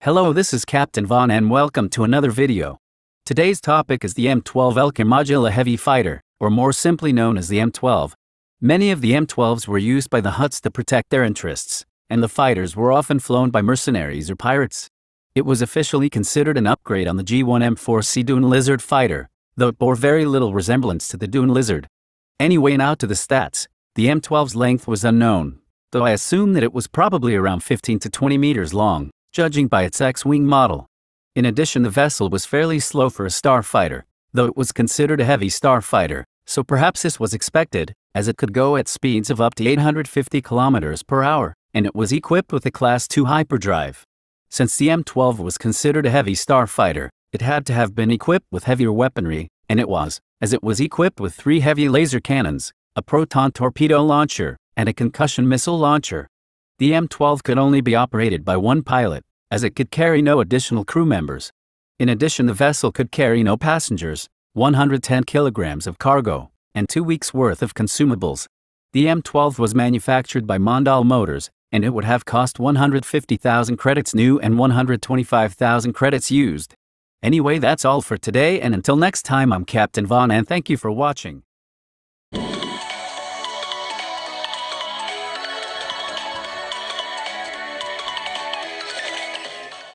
Hello, this is Captain Von and welcome to another video. Today's topic is the M12 El Heavy Fighter, or more simply known as the M12. Many of the M12s were used by the Huts to protect their interests, and the fighters were often flown by mercenaries or pirates. It was officially considered an upgrade on the G1M4C Dune Lizard fighter, though it bore very little resemblance to the Dune Lizard. Anyway now to the stats, the M12's length was unknown, though I assume that it was probably around 15 to 20 meters long, judging by its X-wing model. In addition, the vessel was fairly slow for a starfighter, though it was considered a heavy starfighter, so perhaps this was expected, as it could go at speeds of up to 850 kilometers per hour, and it was equipped with a Class II hyperdrive. Since the M12 was considered a heavy starfighter, it had to have been equipped with heavier weaponry, and it was, as it was equipped with three heavy laser cannons, a proton torpedo launcher, and a concussion missile launcher. The M12 could only be operated by one pilot, as it could carry no additional crew members. In addition, the vessel could carry no passengers, 110 kilograms of cargo, and two weeks' worth of consumables. The M12 was manufactured by Mondal Motors, and it would have cost 150,000 credits new and 125,000 credits used. Anyway, that's all for today, and until next time, I'm Captain Vaughn, and thank you for watching.